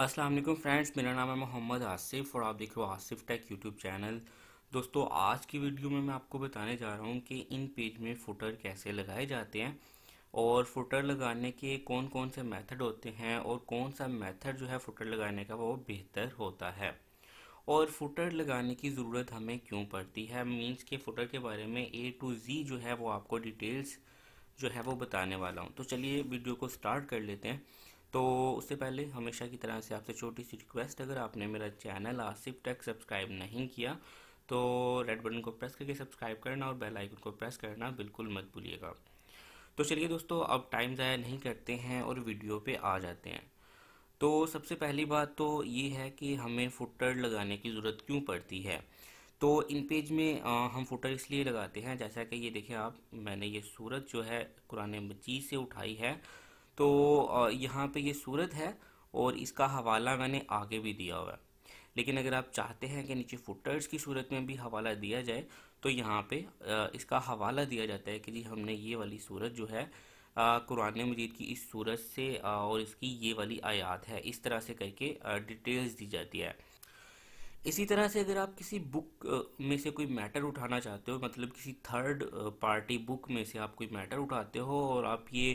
अस्सलाम वालेकुम फ्रेंड्स मेरा नाम है मोहम्मद आसिफ और आप देख रहे हो आसिफ टेक यूट्यूब चैनल दोस्तों आज की वीडियो में मैं आपको बताने जा रहा हूँ कि इन पेज में फुटर कैसे लगाए जाते हैं और फुटर लगाने के कौन कौन से मेथड होते हैं और कौन सा मेथड जो है फुटर लगाने का वो बेहतर होता है और फुटर लगाने की ज़रूरत हमें क्यों पड़ती है मीन्स के फुटर के बारे में ए टू जी जो है वो आपको डिटेल्स जो है वो बताने वाला हूँ तो चलिए वीडियो को स्टार्ट कर लेते हैं तो उससे पहले हमेशा की तरह से आपसे छोटी सी रिक्वेस्ट अगर आपने मेरा चैनल आसिफ टेक सब्सक्राइब नहीं किया तो रेड बटन को प्रेस करके सब्सक्राइब करना और बेल आइकन को प्रेस करना बिल्कुल मत भूलिएगा तो चलिए दोस्तों अब टाइम ज़ाया नहीं करते हैं और वीडियो पे आ जाते हैं तो सबसे पहली बात तो ये है कि हमें फुटर लगाने की ज़रूरत क्यों पड़ती है तो इन पेज में आ, हम फुटर इसलिए लगाते हैं जैसा कि ये देखें आप मैंने ये सूरत जो है कुरान मजीद से उठाई है तो यहाँ पे ये सूरत है और इसका हवाला मैंने आगे भी दिया हुआ है लेकिन अगर आप चाहते हैं कि नीचे फुटर्स की सूरत में भी हवाला दिया जाए तो यहाँ पे इसका हवाला दिया जाता है कि जी हमने ये वाली सूरत जो है कुरान मजीद की इस सूरत से और इसकी ये वाली आयात है इस तरह से करके डिटेल्स दी जाती है इसी तरह से अगर आप किसी बुक में से कोई मैटर उठाना चाहते हो मतलब किसी थर्ड पार्टी बुक में से आप कोई मैटर उठाते हो और आप ये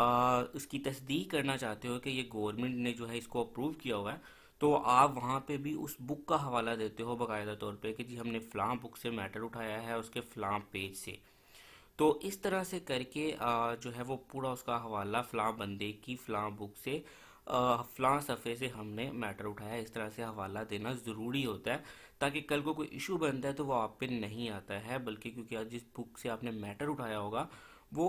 उसकी तस्दीक करना चाहते हो कि ये गवर्नमेंट ने जो है इसको अप्रूव किया हुआ है तो आप वहाँ पे भी उस बुक का हवाला देते हो बाकायदा तौर पे कि जी हमने फ्लाम बुक से मैटर उठाया है उसके फ्लाम पेज से तो इस तरह से करके जो है वो पूरा उसका हवाला फ़लाँ बंदे की फ्लाम बुक से फ़लाँ सफ़े से हमने मैटर उठाया इस तरह से हवाला देना ज़रूरी होता है ताकि कल को कोई इशू बनता है तो वो आप पे नहीं आता है बल्कि क्योंकि जिस बुक से आपने मैटर उठाया होगा वो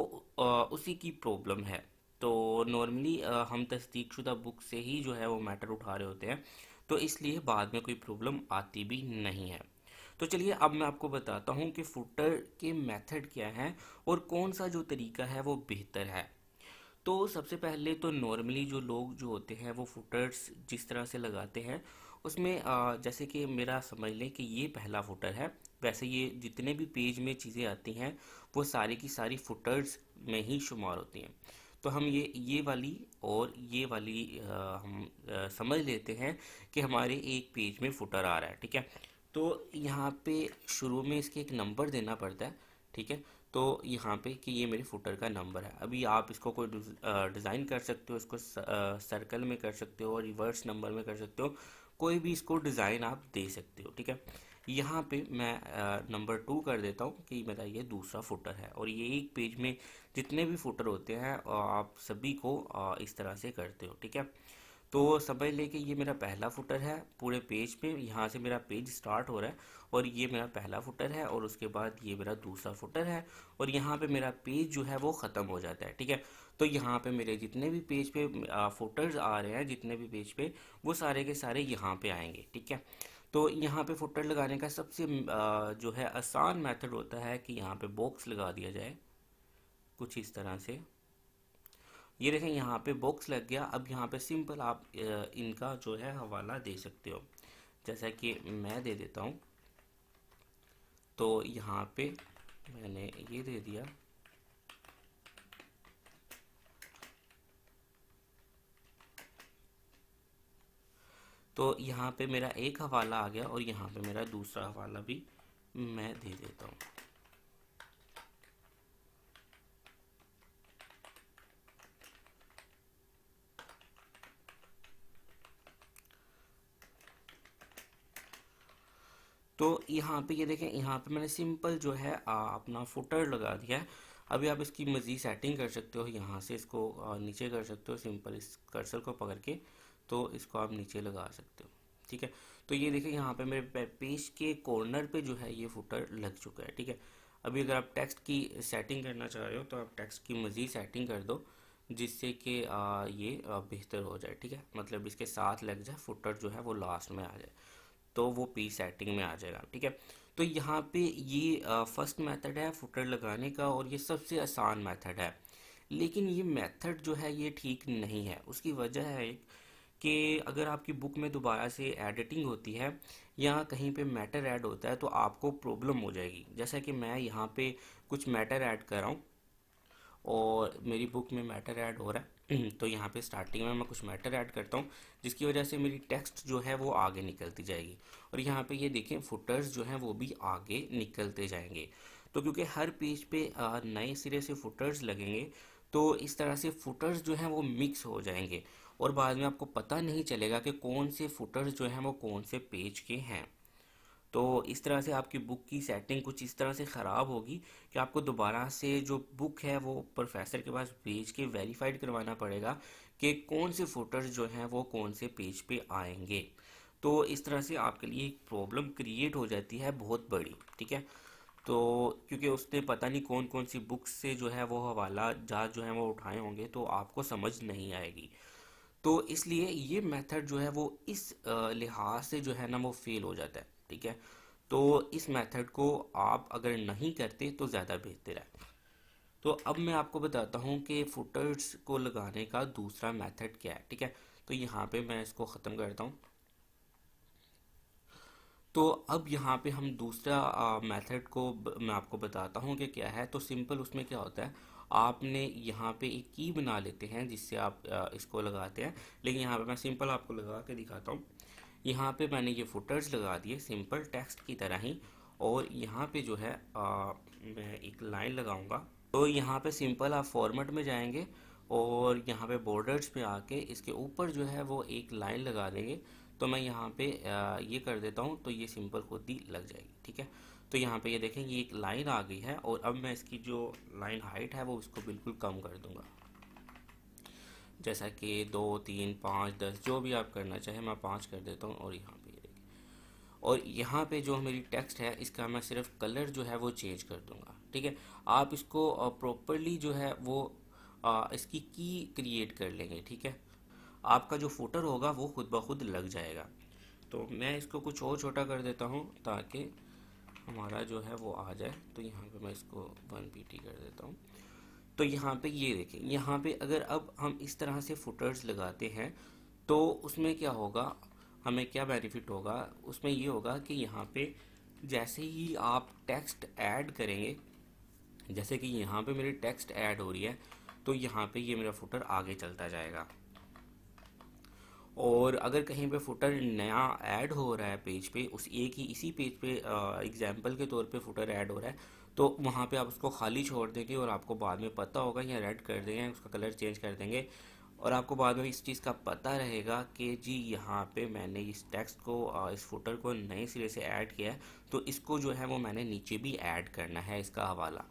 उसी की प्रॉब्लम है तो नॉर्मली हम तस्दीकशुदा बुक से ही जो है वो मैटर उठा रहे होते हैं तो इसलिए बाद में कोई प्रॉब्लम आती भी नहीं है तो चलिए अब मैं आपको बताता हूँ कि फुटर के मेथड क्या हैं और कौन सा जो तरीका है वो बेहतर है तो सबसे पहले तो नॉर्मली जो लोग जो होते हैं वो फुटर्स जिस तरह से लगाते हैं उसमें जैसे कि मेरा समझ लें कि ये पहला फुटर है वैसे ये जितने भी पेज में चीज़ें आती हैं वो सारी की सारी फुटर्स में ही शुमार होती हैं तो हम ये ये वाली और ये वाली आ, हम आ, समझ लेते हैं कि हमारे एक पेज में फुटर आ रहा है ठीक है तो यहाँ पे शुरू में इसके एक नंबर देना पड़ता है ठीक है तो यहाँ पे कि ये मेरे फुटर का नंबर है अभी आप इसको कोई डिज़ाइन कर सकते हो इसको सर्कल में कर सकते हो रिवर्स नंबर में कर सकते हो कोई भी इसको डिज़ाइन आप दे सकते हो ठीक है यहाँ पे मैं नंबर टू कर देता हूँ कि मेरा ये दूसरा फुटर है और ये एक पेज में जितने भी फुटर होते हैं आप सभी को इस तरह से करते हो ठीक है तो समझ ले कि ये मेरा पहला फुटर है पूरे पेज पे यहाँ से मेरा पेज स्टार्ट हो रहा है और ये मेरा पहला फुटर है और उसके बाद ये मेरा दूसरा फुटर है और यहाँ पे मेरा पेज जो है वो ख़त्म हो जाता है ठीक है तो यहाँ पे मेरे जितने भी पेज पे फुटर्स आ रहे हैं जितने भी पेज पे वो सारे के सारे यहाँ पे आएंगे ठीक है तो यहाँ पे फुटर लगाने का सबसे जो है आसान मेथड होता है कि यहाँ पे बॉक्स लगा दिया जाए कुछ इस तरह से ये देखें यहाँ पे बॉक्स लग गया अब यहाँ पे सिंपल आप इनका जो है हवाला दे सकते हो जैसा कि मैं दे देता हूँ तो यहाँ पे मैंने ये दे दिया तो यहाँ पे मेरा एक हवाला आ गया और यहाँ पे मेरा दूसरा हवाला भी मैं दे देता हूँ तो यहाँ पे ये देखें यहाँ पे मैंने सिंपल जो है आ, अपना फुटर लगा दिया है अभी आप इसकी मज़ीद सेटिंग कर सकते हो यहाँ से इसको आ, नीचे कर सकते हो सिंपल इस कर्सर को पकड़ के तो इसको आप नीचे लगा सकते हो ठीक है तो ये देखिए यहाँ पे मेरे पेज के कॉर्नर पे जो है ये फुटर लग चुका है ठीक है अभी अगर आप टेक्स्ट की सेटिंग करना चाह रहे हो तो आप टेक्स्ट की मज़ीद सेटिंग कर दो जिससे कि ये बेहतर हो जाए ठीक है मतलब इसके साथ लग जाए फुटर जो है वो लास्ट में आ जाए तो वो पी सेटिंग में आ जाएगा ठीक है तो यहाँ पे ये फर्स्ट मेथड है फुटर लगाने का और ये सबसे आसान मेथड है लेकिन ये मेथड जो है ये ठीक नहीं है उसकी वजह है एक कि अगर आपकी बुक में दोबारा से एडिटिंग होती है या कहीं पे मैटर ऐड होता है तो आपको प्रॉब्लम हो जाएगी जैसा कि मैं यहाँ पे कुछ मैटर ऐड कर रहा हूँ और मेरी बुक में मैटर ऐड हो रहा है तो यहाँ पे स्टार्टिंग में मैं कुछ मैटर ऐड करता हूँ जिसकी वजह से मेरी टेक्स्ट जो है वो आगे निकलती जाएगी और यहाँ पे ये देखें फुटर्स जो हैं वो भी आगे निकलते जाएंगे तो क्योंकि हर पेज पे नए सिरे से फुटर्स लगेंगे तो इस तरह से फुटर्स जो हैं वो मिक्स हो जाएंगे और बाद में आपको पता नहीं चलेगा कि कौन से फुटर्स जो हैं वो कौन से पेज के हैं तो इस तरह से आपकी बुक की सेटिंग कुछ इस तरह से ख़राब होगी कि आपको दोबारा से जो बुक है वो प्रोफेसर के पास भेज के वेरीफाइड करवाना पड़ेगा कि कौन से फोटोज़ जो हैं वो कौन से पेज पे आएंगे तो इस तरह से आपके लिए एक प्रॉब्लम क्रिएट हो जाती है बहुत बड़ी ठीक है तो क्योंकि उसने पता नहीं कौन कौन सी बुक से जो है वो हवाला जहाज जो है वो उठाए होंगे तो आपको समझ नहीं आएगी तो इसलिए ये मेथड जो है वो इस लिहाज से जो है ना वो फेल हो जाता है ठीक है तो इस मेथड को आप अगर नहीं करते तो ज़्यादा बेहतर है तो अब मैं आपको बताता हूँ कि फुटर्स को लगाने का दूसरा मेथड क्या है ठीक है तो यहाँ पे मैं इसको ख़त्म करता हूँ तो अब यहाँ पे हम दूसरा मेथड को मैं आपको बताता हूँ कि क्या है तो सिंपल उसमें क्या होता है आपने यहाँ पे एक की बना लेते हैं जिससे आप आ, इसको लगाते हैं लेकिन यहाँ पे मैं सिंपल आपको लगा के दिखाता हूँ यहाँ पे मैंने ये फुटर्स लगा दिए सिंपल टेक्स्ट की तरह ही और यहाँ पे जो है आ, मैं एक लाइन लगाऊंगा तो यहाँ पे सिंपल आप फॉर्मेट में जाएंगे और यहाँ पे बॉर्डर्स पे आके इसके ऊपर जो है वो एक लाइन लगा देंगे तो मैं यहाँ पे ये कर देता हूँ तो ये सिंपल खुद ही लग जाएगी ठीक है तो यहाँ पे ये देखें ये एक लाइन आ गई है और अब मैं इसकी जो लाइन हाइट है वो उसको बिल्कुल कम कर दूंगा जैसा कि दो तीन पाँच दस जो भी आप करना चाहें मैं पाँच कर देता हूँ और यहाँ पे ये देखें और यहाँ पे जो मेरी टेक्स्ट है इसका मैं सिर्फ कलर जो है वो चेंज कर दूँगा ठीक है आप इसको प्रॉपरली जो है वो इसकी की क्रिएट कर लेंगे ठीक है आपका जो फुटर होगा वो खुद ब खुद लग जाएगा तो मैं इसको कुछ और छोटा कर देता हूँ ताकि हमारा जो है वो आ जाए तो यहाँ पे मैं इसको वन पी टी कर देता हूँ तो यहाँ पे ये देखें यहाँ पे अगर अब हम इस तरह से फुटर्स लगाते हैं तो उसमें क्या होगा हमें क्या बेनिफिट होगा उसमें ये होगा कि यहाँ पे जैसे ही आप टेक्स्ट ऐड करेंगे जैसे कि यहाँ पे मेरी टेक्स्ट ऐड हो रही है तो यहाँ पे ये मेरा फुटर आगे चलता जाएगा और अगर कहीं पे फुटर नया ऐड हो रहा है पेज पे उस एक ही इसी पेज पे एग्जाम्पल के तौर पे फुटर ऐड हो रहा है तो वहाँ पे आप उसको खाली छोड़ देंगे और आपको बाद में पता होगा या रेड कर देंगे उसका कलर चेंज कर देंगे और आपको बाद में इस चीज़ का पता रहेगा कि जी यहाँ पे मैंने इस टेक्स्ट को इस फुटर को नए सिरे से ऐड किया है तो इसको जो है वो मैंने नीचे भी ऐड करना है इसका हवाला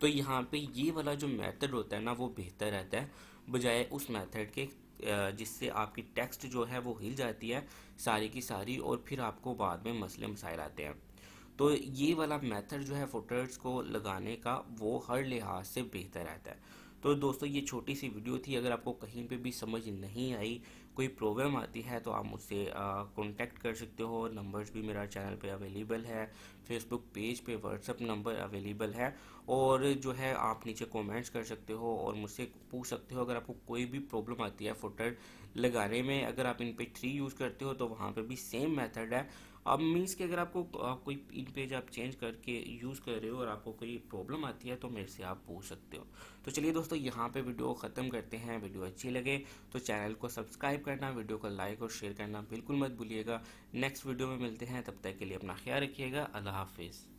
तो यहाँ पे ये वाला जो मेथड होता है ना वो बेहतर रहता है बजाय उस मेथड के जिससे आपकी टेक्स्ट जो है वो हिल जाती है सारी की सारी और फिर आपको बाद में मसले मसाइल आते हैं तो ये वाला मेथड जो है फोटर्स को लगाने का वो हर लिहाज से बेहतर रहता है तो दोस्तों ये छोटी सी वीडियो थी अगर आपको कहीं पे भी समझ नहीं आई कोई प्रॉब्लम आती है तो आप मुझसे कॉन्टैक्ट कर सकते हो नंबर्स भी मेरा चैनल पे अवेलेबल है फेसबुक पेज पे व्हाट्सअप नंबर अवेलेबल है और जो है आप नीचे कमेंट्स कर सकते हो और मुझसे पूछ सकते हो अगर आपको कोई भी प्रॉब्लम आती है फुटर लगाने में अगर आप इन पे थ्री यूज़ करते हो तो वहाँ पर भी सेम मैथड है अब मीन्स कि अगर आपको कोई इन पेज आप चेंज करके यूज़ कर रहे हो और आपको कोई प्रॉब्लम आती है तो मेरे से आप पूछ सकते हो तो चलिए दोस्तों यहाँ पे वीडियो ख़त्म करते हैं वीडियो अच्छी लगे तो चैनल को सब्सक्राइब करना वीडियो को लाइक और शेयर करना बिल्कुल मत भूलिएगा नेक्स्ट वीडियो में मिलते हैं तब तक के लिए अपना ख्याल रखिएगा अल्लाह हाफिज़